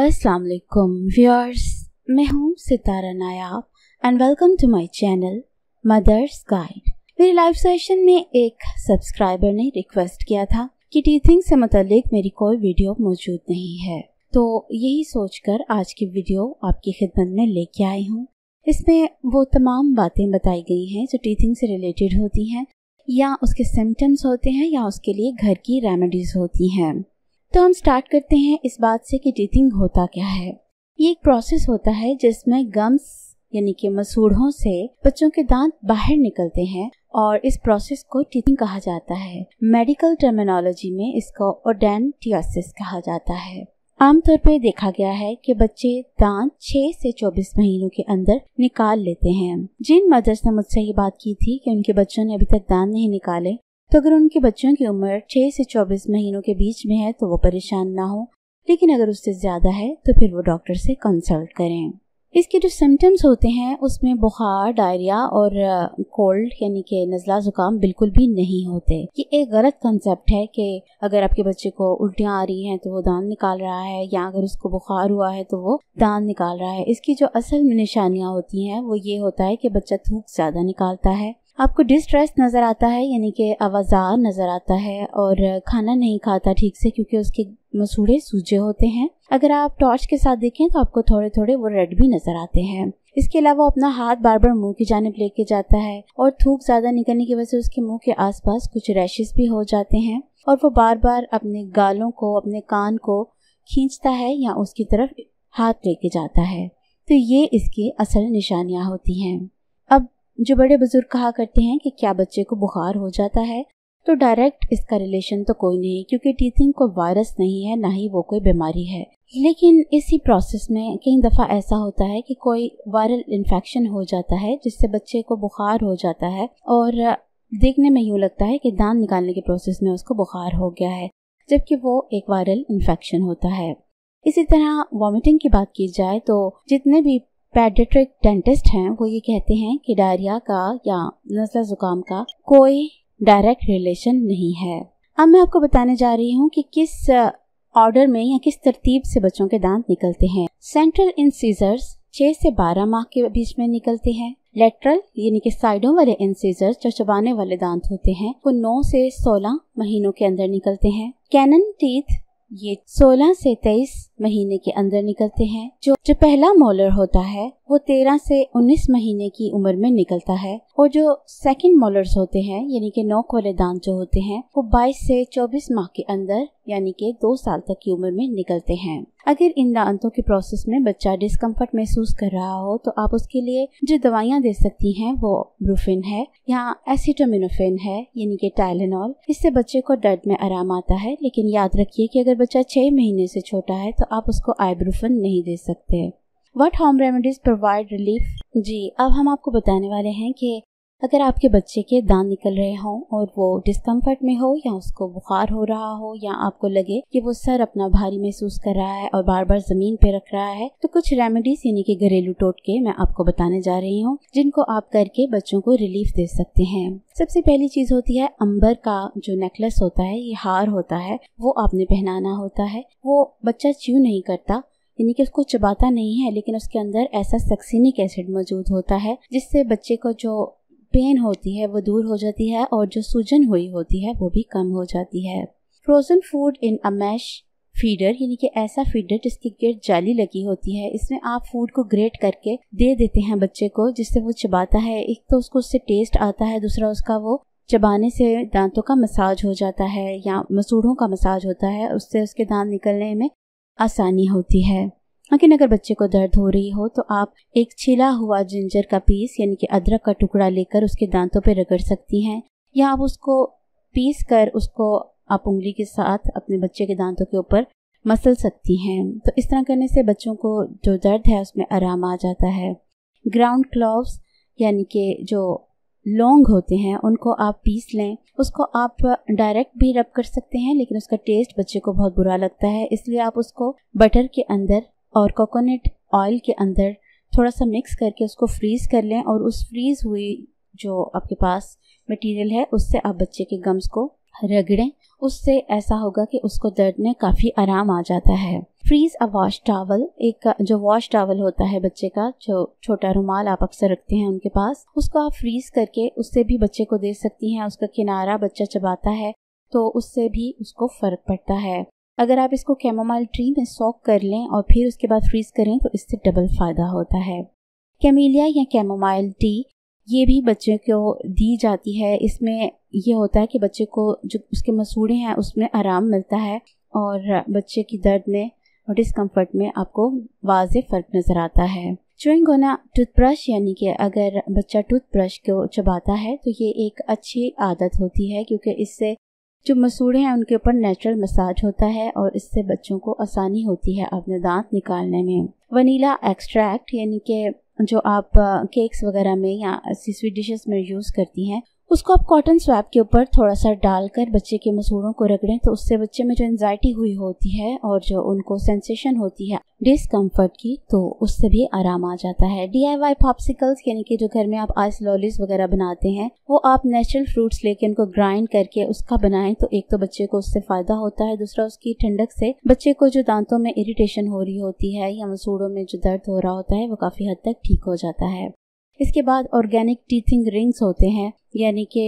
अस्सलाम वालेकुम व्यूअर्स मैं हूँ Sitara Nayab and welcome to my channel mother's guide मेरे लाइव सेशन में एक सब्सक्राइबर ने रिक्वेस्ट किया था कि टीथिंग से मतलब मेरी कोई वीडियो मौजूद नहीं है तो यही सोचकर आज की वीडियो आपकी खिदमत में लेके आई हूँ इसमें वो तमाम बातें बताई गई हैं जो टीथिंग से रिलेटेड होती हैं या उसके सिम्टम्स होते हैं या उसके लिए घर की रेमेडीज़ होती हैं तो हम स्टार्ट करते हैं इस बात से कि टीथिंग होता क्या है ये एक प्रोसेस होता है जिसमें गम्स यानी कि मसूढ़ों से बच्चों के दांत बाहर निकलते हैं और इस प्रोसेस को टीथिंग कहा जाता है मेडिकल टर्मिनोलॉजी में इसको ओडेंटियासिस कहा जाता है आमतौर पर देखा गया है कि बच्चे दांत 6 से 24 महीनों के अंदर निकाल लेते हैं जिन मदर्स ने मुझसे ये बात की थी कि उनके बच्चों ने अभी तक दांत नहीं निकाले तो अगर उनके बच्चों की उम्र 6 से 24 महीनों के बीच में है तो वो परेशान ना हो लेकिन अगर उससे ज़्यादा है तो फिर वो डॉक्टर से कंसल्ट करें इसके जो सिम्टम्स होते हैं उसमें बुखार डायरिया और कोल्ड यानी कि नज़ला ज़ुकाम बिल्कुल भी नहीं होते ये एक गलत कंसेप्ट है कि अगर आपके बच्चे को उल्टियाँ आ रही हैं तो वो दांत निकाल रहा है या अगर उसको बुखार हुआ है तो वो दांत निकाल रहा है इसकी जो असल निशानियाँ होती हैं वो ये होता है कि बच्चा थूक ज़्यादा निकालता है आपको डिस्ट्रेस नज़र आता है यानी कि आवाज़ार नज़र आता है और खाना नहीं खाता ठीक से क्योंकि उसके मसूड़े सूजे होते हैं अगर आप टॉर्च के साथ देखें तो आपको थोड़े थोड़े वो रेड भी नज़र आते हैं इसके अलावा अपना हाथ बार बार मुंह की जानब लेके जाता है और थूक ज्यादा निकलने की वजह से उसके मुंह के आसपास कुछ रैशेस भी हो जाते हैं और वो बार बार अपने गालों को अपने कान को खींचता है या उसकी तरफ हाथ लेके जाता है तो ये इसकी असल निशानियाँ होती हैं अब जो बड़े बुजुर्ग कहा करते हैं कि क्या बच्चे को बुखार हो जाता है तो डायरेक्ट इसका रिलेशन तो कोई नहीं क्योंकि टीथिंग कोई वायरस नहीं है ना ही वो कोई बीमारी है लेकिन इसी प्रोसेस में कई दफ़ा ऐसा होता है कि कोई वायरल इन्फेक्शन हो जाता है जिससे बच्चे को बुखार हो जाता है और देखने में यूँ लगता है कि दान निकालने के प्रोसेस में उसको बुखार हो गया है जबकि वो एक वायरल इन्फेक्शन होता है इसी तरह वॉमिटिंग की बात की जाए तो जितने भी पेडिट्रिक डेंटिस्ट हैं वो ये कहते हैं कि डायरिया का या नजला जुकाम का कोई डायरेक्ट रिलेशन नहीं है अब मैं आपको बताने जा रही हूँ कि किस ऑर्डर uh, में या किस तरतीब से बच्चों के दांत निकलते हैं सेंट्रल इंसीजर्स छह से बारह माह के बीच में निकलते हैं लेटरल यानी कि साइडों वाले इंसीजर्स जो चबाने वाले दांत होते हैं वो नौ से सोलह महीनों के अंदर निकलते हैं कैनन टीथ ये 16 से 23 महीने के अंदर निकलते हैं जो जो पहला मोलर होता है वो तेरह से उन्नीस महीने की उम्र में निकलता है और जो सेकंड मोलर्स होते हैं यानी कि नोक वाले दांत जो होते हैं वो बाईस से चौबीस माह के अंदर यानी कि दो साल तक की उम्र में निकलते हैं अगर इन दांतों के प्रोसेस में बच्चा डिस्कम्फर्ट महसूस कर रहा हो तो आप उसके लिए जो दवाइयाँ दे सकती हैं वो ब्रूफिन है या एसिटोमिनोफिन है यानी कि टाइलेनॉल इससे बच्चे को दर्द में आराम आता है लेकिन याद रखिए कि अगर बच्चा छः महीने से छोटा है तो आप उसको आईब्रूफिन नहीं दे सकते what home remedies provide relief जी अब हम आपको बताने वाले हैं कि अगर आपके बच्चे के दांत निकल रहे हों और वो डिस्कम्फर्ट में हो या उसको बुखार हो रहा हो या आपको लगे कि वो सर अपना भारी महसूस कर रहा है और बार बार जमीन पे रख रहा है तो कुछ रेमेडीज यानी कि घरेलू टोटके मैं आपको बताने जा रही हूँ जिनको आप करके बच्चों को रिलीफ दे सकते हैं सबसे पहली चीज होती है अम्बर का जो नेकलेस होता है ये हार होता है वो आपने पहनाना होता है वो बच्चा च्यू नहीं करता यानी कि उसको चबाता नहीं है लेकिन उसके अंदर ऐसा सक्सिनिक एसिड मौजूद होता है जिससे बच्चे को जो पेन होती है वो दूर हो जाती है और जो सूजन हुई होती है वो भी कम हो जाती है frozen food in a mesh feeder यानी कि ऐसा फीडर जिसकी गिर जाली लगी होती है इसमें आप फूड को ग्रेट करके दे देते हैं बच्चे को जिससे वो चबाता है एक तो उसको उससे टेस्ट आता है दूसरा उसका वो चबाने से दांतों का मसाज हो जाता है या मसूड़ों का मसाज होता है उससे उसके दांत निकलने में आसानी होती है लेकिन अगर बच्चे को दर्द हो रही हो तो आप एक छिला हुआ जिंजर का पीस यानी कि अदरक का टुकड़ा लेकर उसके दांतों पर रगड़ सकती हैं या आप उसको पीस कर उसको आप उंगली के साथ अपने बच्चे के दांतों के ऊपर मसल सकती हैं तो इस तरह करने से बच्चों को जो दर्द है उसमें आराम आ जाता है ग्राउंड क्लॉव्स यानी कि जो लॉन्ग होते हैं उनको आप पीस लें उसको आप डायरेक्ट भी रब कर सकते हैं लेकिन उसका टेस्ट बच्चे को बहुत बुरा लगता है इसलिए आप उसको बटर के अंदर और कोकोनट ऑयल के अंदर थोड़ा सा मिक्स करके उसको फ्रीज़ कर लें और उस फ्रीज़ हुई जो आपके पास मटेरियल है उससे आप बच्चे के गम्स को रगड़ें उससे ऐसा होगा कि उसको दर्द में काफ़ी आराम आ जाता है फ्रीज अ वॉश टावल एक जो वॉश टावल होता है बच्चे का जो छोटा रुमाल आप अक्सर रखते हैं उनके पास उसको आप फ्रीज करके उससे भी बच्चे को दे सकती हैं उसका किनारा बच्चा चबाता है तो उससे भी उसको फ़र्क पड़ता है अगर आप इसको कैमोमाइल ट्री में सॉक कर लें और फिर उसके बाद फ्रीज करें तो इससे डबल फ़ायदा होता है कैमिलिया या कैमोमाइल टी ये भी बच्चे को दी जाती है इसमें यह होता है कि बच्चे को जो उसके मसूड़े हैं उसमें आराम मिलता है और बच्चे की दर्द में और डिस्कम्फर्ट में आपको वाज फ़र्क नज़र आता है चुइंग गोना टूथब्रश यानी कि अगर बच्चा टूथब्रश को चबाता है तो ये एक अच्छी आदत होती है क्योंकि इससे जो मसूड़े हैं उनके ऊपर नेचुरल मसाज होता है और इससे बच्चों को आसानी होती है अपने दांत निकालने में वनीला एक्सट्रैक्ट यानी कि जो आप केक्स वगैरह में या ऐसी स्वीट डिशेस में यूज़ करती हैं उसको आप कॉटन स्वैप के ऊपर थोड़ा सा डालकर बच्चे के मसूड़ों को रगड़ें तो उससे बच्चे में जो एनजाइटी हुई होती है और जो उनको सेंसेशन होती है डिसकम्फर्ट की तो उससे भी आराम आ जाता है डी आई वाई पॉप्सिकल्स यानी कि जो घर में आप आइस लॉलीज वगैरह बनाते हैं वो आप नेचुरल फ्रूट्स लेके उनको ग्राइंड करके उसका बनाएं तो एक तो बच्चे को उससे फायदा होता है दूसरा उसकी ठंडक से बच्चे को जो दांतों में इरिटेशन हो रही होती है या मसूड़ों में जो दर्द हो रहा होता है वो काफी हद तक ठीक हो जाता है इसके बाद ऑर्गेनिक टीथिंग रिंग्स होते हैं यानी कि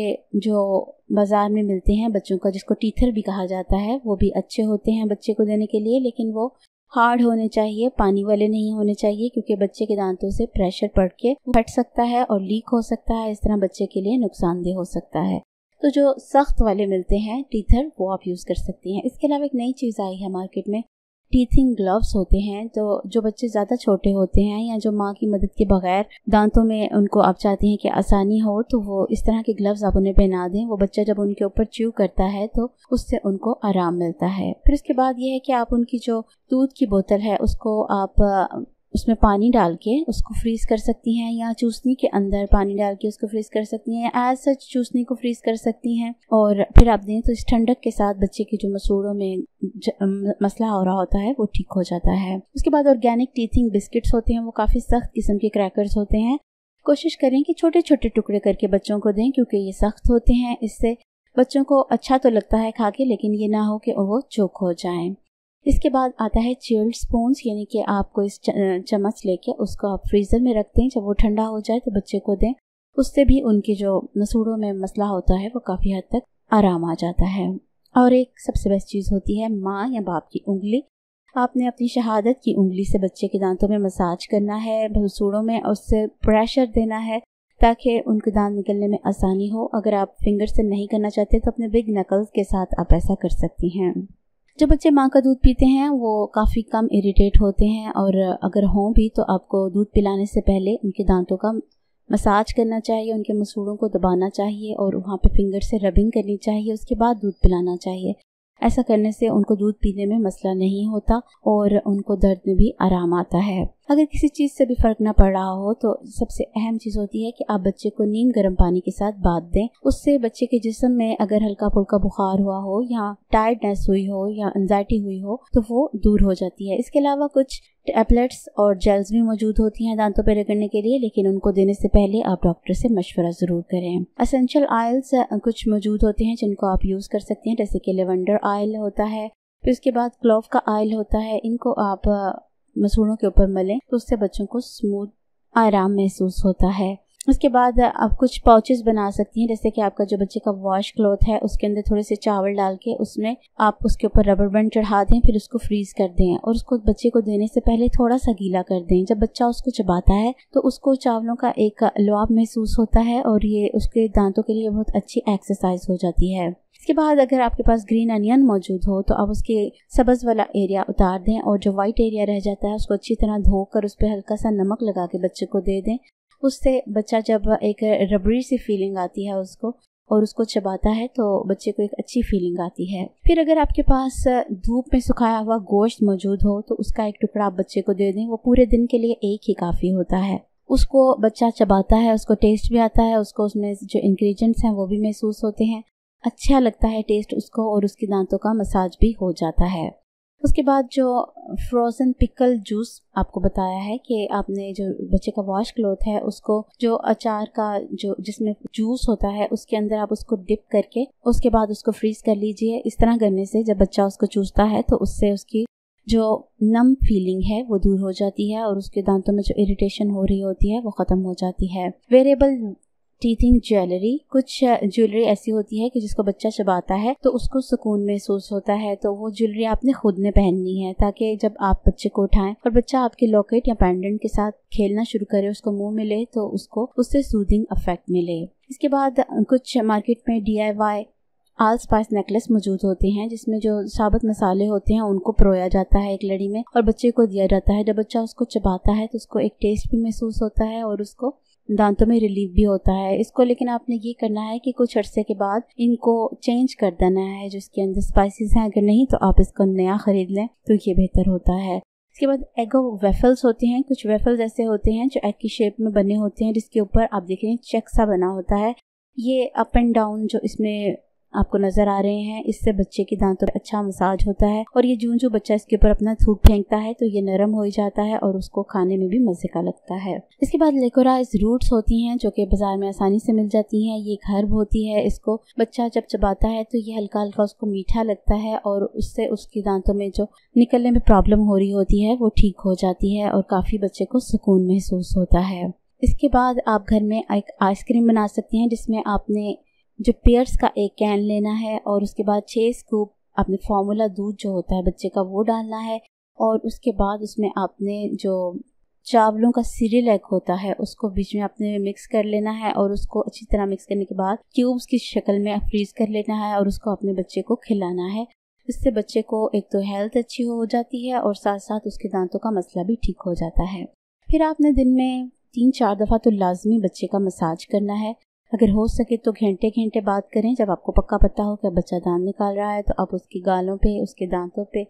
जो बाज़ार में मिलते हैं बच्चों का जिसको टीथर भी कहा जाता है वो भी अच्छे होते हैं बच्चे को देने के लिए लेकिन वो हार्ड होने चाहिए पानी वाले नहीं होने चाहिए क्योंकि बच्चे के दांतों से प्रेशर पड़ के फट सकता है और लीक हो सकता है इस तरह बच्चे के लिए नुकसानदेह हो सकता है तो जो सख्त वाले मिलते हैं टीथर वो आप यूज़ कर सकती हैं इसके अलावा एक नई चीज़ आई है मार्केट में टीथिंग ग्लव्स होते हैं तो जो बच्चे ज़्यादा छोटे होते हैं या जो माँ की मदद के बगैर दांतों में उनको आप चाहते हैं कि आसानी हो तो वो इस तरह के ग्लव्स आप उन्हें पहना दें वो बच्चा जब उनके ऊपर च्यू करता है तो उससे उनको आराम मिलता है फिर उसके बाद यह है कि आप उनकी जो दूध की बोतल है उसको आप उसमें पानी डाल के उसको फ्रीज़ कर सकती हैं या चूसनी के अंदर पानी डाल के उसको फ्रीज़ कर सकती हैं या एज सच चूसनी को फ्रीज़ कर सकती हैं और फिर आप दें तो इस ठंडक के साथ बच्चे के जो मसूड़ों में मसला हो रहा होता है वो ठीक हो जाता है उसके बाद ऑर्गेनिक टीथिंग बिस्किट्स होते हैं वो काफ़ी सख्त किस्म के क्रैकर्स होते हैं कोशिश करें कि छोटे छोटे टुकड़े करके बच्चों को दें क्योंकि ये सख्त होते हैं इससे बच्चों को अच्छा तो लगता है खा के लेकिन ये ना हो कि वो चोक हो जाएं इसके बाद आता है चिल्ड स्पूंस यानी कि आपको इस चम्मच लेके उसको आप फ्रीज़र में रखते हैं जब वो ठंडा हो जाए तो बच्चे को दें उससे भी उनके जो मसूड़ों में मसला होता है वो काफ़ी हद तक आराम आ जाता है और एक सबसे बेस्ट चीज़ होती है माँ या बाप की उंगली आपने अपनी शहादत की उंगली से बच्चे के दांतों में मसाज करना है मसूड़ों में उससे प्रेशर देना है ताकि उनके दांत निकलने में आसानी हो अगर आप फिंगर से नहीं करना चाहते तो अपने बिग नकल्स के साथ आप ऐसा कर सकती हैं जो बच्चे माँ का दूध पीते हैं वो काफ़ी कम इरिटेट होते हैं और अगर हों भी तो आपको दूध पिलाने से पहले उनके दांतों का मसाज करना चाहिए उनके मसूड़ों को दबाना चाहिए और वहाँ पे फिंगर से रबिंग करनी चाहिए उसके बाद दूध पिलाना चाहिए ऐसा करने से उनको दूध पीने में मसला नहीं होता और उनको दर्द में भी आराम आता है अगर किसी चीज़ से भी फ़र्क ना पड़ रहा हो तो सबसे अहम चीज़ होती है कि आप बच्चे को नीम गर्म पानी के साथ बात दें उससे बच्चे के जिसम में अगर हल्का फुल्का बुखार हुआ हो या टायर्डनेस हुई हो या एनजाइटी हुई हो तो वो दूर हो जाती है इसके अलावा कुछ टैबलेट्स और जेल्स भी मौजूद होती हैं दांतों पर रगड़ने के लिए लेकिन उनको देने से पहले आप डॉक्टर से मशवरा ज़रूर करें असेंशियल ऑयल्स कुछ मौजूद होते हैं जिनको आप यूज़ कर सकते हैं जैसे कि लेवेंडर ऑयल होता है फिर उसके बाद क्लोव का ऑयल होता है इनको आप मसूड़ों के ऊपर मलें तो उससे बच्चों को स्मूथ आराम महसूस होता है उसके बाद आप कुछ पाउचेस बना सकती हैं जैसे कि आपका जो बच्चे का वॉश क्लॉथ है उसके अंदर थोड़े से चावल डाल के उसमें आप उसके ऊपर रबर बैंड चढ़ा दें फिर उसको फ्रीज कर दें और उसको बच्चे को देने से पहले थोड़ा सा गीला कर दें जब बच्चा उसको चबाता है तो उसको चावलों का एक लुआब महसूस होता है और ये उसके दांतों के लिए बहुत अच्छी एक्सरसाइज हो जाती है इसके बाद अगर आपके पास ग्रीन अनियन मौजूद हो तो आप उसके सब्ज़ वाला एरिया उतार दें और जो वाइट एरिया रह जाता है उसको अच्छी तरह धोकर उस पर हल्का सा नमक लगा के बच्चे को दे दें उससे बच्चा जब एक रबड़ी सी फीलिंग आती है उसको और उसको चबाता है तो बच्चे को एक अच्छी फीलिंग आती है फिर अगर आपके पास धूप में सुखाया हुआ गोश्त मौजूद हो तो उसका एक टुकड़ा आप बच्चे को दे दें वो पूरे दिन के लिए एक ही काफ़ी होता है उसको बच्चा चबाता है उसको टेस्ट भी आता है उसको उसमें जो इंग्रेडिएंट्स हैं वो भी महसूस होते हैं अच्छा लगता है टेस्ट उसको और उसके दांतों का मसाज भी हो जाता है उसके बाद जो फ्रोज़न पिकल जूस आपको बताया है कि आपने जो बच्चे का वॉश क्लोथ है उसको जो अचार का जो जिसमें जूस होता है उसके अंदर आप उसको डिप करके उसके बाद उसको फ्रीज कर लीजिए इस तरह करने से जब बच्चा उसको चूसता है तो उससे उसकी जो नम फीलिंग है वो दूर हो जाती है और उसके दांतों में जो इरिटेशन हो रही होती है वो ख़त्म हो जाती है वेरिएबल टीथिंग ज्वेलरी कुछ ज्वेलरी ऐसी होती है कि जिसको बच्चा चबाता है तो उसको सुकून महसूस होता है तो वो ज्वेलरी आपने खुद ने पहननी है ताकि जब आप बच्चे को उठाएं और बच्चा आपके लॉकेट या पेंडेंट के साथ खेलना शुरू करे उसको मुंह मिले तो उसको उससे सूदिंग अफेक्ट मिले इसके बाद कुछ मार्केट में D I Y allspice necklace मौजूद होते हैं जिसमें जो साबुत मसाले होते हैं उनको परोया जाता है एक लड़ी में और बच्चे को दिया जाता है जब बच्चा उसको चबाता है तो उसको एक टेस्ट भी महसूस होता है और उसको दांतों में रिलीफ भी होता है इसको लेकिन आपने ये करना है कि कुछ अर्से के बाद इनको चेंज कर देना है जो इसके अंदर स्पाइसेस हैं अगर नहीं तो आप इसको नया ख़रीद लें तो ये बेहतर होता है इसके बाद एगो वेफल्स होते हैं कुछ वेफल्स ऐसे होते हैं जो एग की शेप में बने होते हैं जिसके ऊपर आप देखें चेक सा बना होता है ये अप एंड डाउन जो इसमें आपको नजर आ रहे हैं इससे बच्चे के दांतों पर अच्छा मसाज होता है और ये जून जो बच्चा इसके ऊपर अपना थूक फेंकता है तो ये नरम हो जाता है और उसको खाने में भी मजे का लगता है इसके बाद लेकोराइज रूट्स होती हैं जो कि बाजार में आसानी से मिल जाती हैं ये घर होती है इसको बच्चा जब चबाता है तो ये हल्का हल्का उसको मीठा लगता है और उससे उसके दांतों में जो निकलने में प्रॉब्लम हो रही होती है वो ठीक हो जाती है और काफ़ी बच्चे को सुकून महसूस होता है इसके बाद आप घर में एक आइसक्रीम बना सकते हैं जिसमें आपने जो पेयर्स का एक कैन लेना है और उसके बाद छः स्कूप अपने फार्मूला दूध जो होता है बच्चे का वो डालना है और उसके बाद उसमें आपने जो चावलों का सीरियल एग होता है उसको बीच में आपने मिक्स कर लेना है और उसको अच्छी तरह मिक्स करने के बाद क्यूब्स की शक्ल में फ्रीज कर लेना है और उसको अपने बच्चे को खिलाना है इससे बच्चे को एक तो हेल्थ अच्छी हो जाती है और साथ साथ उसके दांतों का मसला भी ठीक हो जाता है फिर आपने दिन में तीन चार दफ़ा तो लाजमी बच्चे का मसाज करना है अगर हो सके तो घंटे घंटे बात करें जब आपको पक्का पता हो कि बच्चा दांत निकाल रहा है तो आप उसकी गालों पे उसके दांतों पे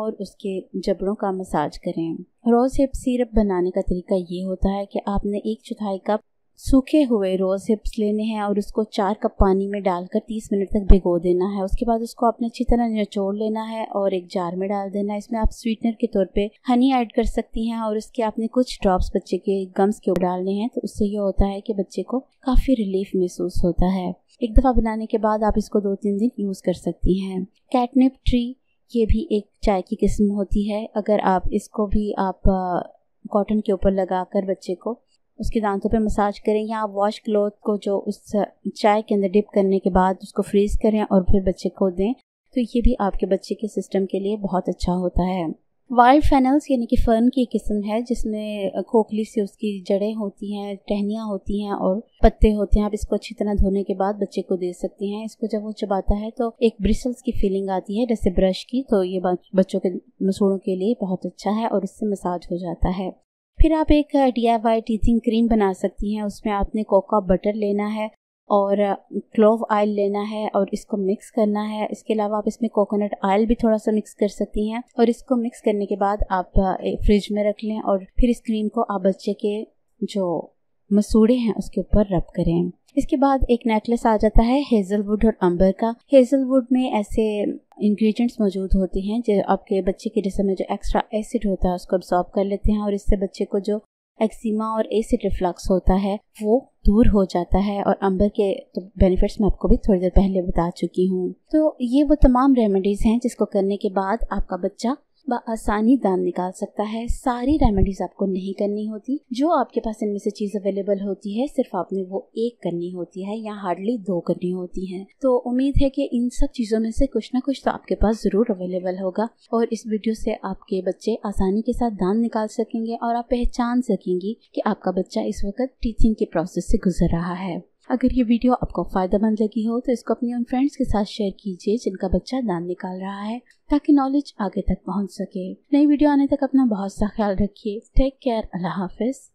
और उसके जबड़ों का मसाज करें रोज़ हिप सिरप बनाने का तरीका ये होता है कि आपने एक चौथाई कप सूखे हुए रोज़ हिप्स लेने हैं और उसको चार कप पानी में डालकर तीस मिनट तक भिगो देना है उसके बाद उसको आपने अच्छी तरह निचोड़ लेना है और एक जार में डाल देना है इसमें आप स्वीटनर के तौर पे हनी ऐड कर सकती हैं और इसके आपने कुछ ड्रॉप्स बच्चे के गम्स के ऊपर डालने हैं तो उससे ये होता है कि बच्चे को काफ़ी रिलीफ महसूस होता है एक दफ़ा बनाने के बाद आप इसको दो तीन दिन यूज़ कर सकती हैं कैटनिप ट्री ये भी एक चाय की किस्म होती है अगर आप इसको भी आप कॉटन के ऊपर लगा कर बच्चे को उसके दांतों पे मसाज करें या आप वॉश क्लॉथ को जो उस चाय के अंदर डिप करने के बाद उसको फ्रीज़ करें और फिर बच्चे को दें तो ये भी आपके बच्चे के सिस्टम के लिए बहुत अच्छा होता है वाइल्ड फैनल्स यानी कि फर्न की किस्म है जिसमें खोखली से उसकी जड़ें होती हैं टहनियाँ होती हैं और पत्ते होते हैं आप इसको अच्छी तरह धोने के बाद बच्चे को दे सकते हैं इसको जब वो चबाता है तो एक ब्रिसल्स की फीलिंग आती है जैसे ब्रश की तो ये बच्चों के मसूड़ों के लिए बहुत अच्छा है और इससे मसाज हो जाता है फिर आप एक डी आई टीथिंग क्रीम बना सकती हैं उसमें आपने कोका बटर लेना है और क्लोव आयल लेना है और इसको मिक्स करना है इसके अलावा आप इसमें कोकोनट आयल भी थोड़ा सा मिक्स कर सकती हैं और इसको मिक्स करने के बाद आप फ्रिज में रख लें और फिर इस क्रीम को आप बच्चे के जो मसूड़े हैं उसके ऊपर रब करें इसके बाद एक नेकलेस आ जाता है हेजलवुड और अंबर का हेजलवुड में ऐसे इंग्रेडिएंट्स मौजूद होते हैं जो आपके बच्चे के जिसम में जो एक्स्ट्रा एसिड होता है उसको अब्सॉर्ब कर लेते हैं और इससे बच्चे को जो एक्सीमा और एसिड रिफ्लक्स होता है वो दूर हो जाता है और अंबर के तो बेनिफिट्स मैं आपको भी थोड़ी देर पहले बता चुकी हूँ तो ये वो तमाम रेमेडीज़ हैं जिसको करने के बाद आपका बच्चा आसानी दान निकाल सकता है सारी रेमेडीज आपको नहीं करनी होती जो आपके पास इनमें से चीज अवेलेबल होती है सिर्फ आपने वो एक करनी होती है या हार्डली दो करनी होती है तो उम्मीद है कि इन सब चीजों में से कुछ ना कुछ तो आपके पास जरूर अवेलेबल होगा और इस वीडियो से आपके बच्चे आसानी के साथ दान निकाल सकेंगे और आप पहचान सकेंगी की आपका बच्चा इस वक्त टीचिंग के प्रोसेस से गुजर रहा है अगर ये वीडियो आपको फ़ायदेमंद लगी हो तो इसको अपने उन फ्रेंड्स के साथ शेयर कीजिए जिनका बच्चा दान निकाल रहा है ताकि नॉलेज आगे तक पहुंच सके नई वीडियो आने तक अपना बहुत सा ख्याल रखिए टेक केयर अल्लाह हाफिज़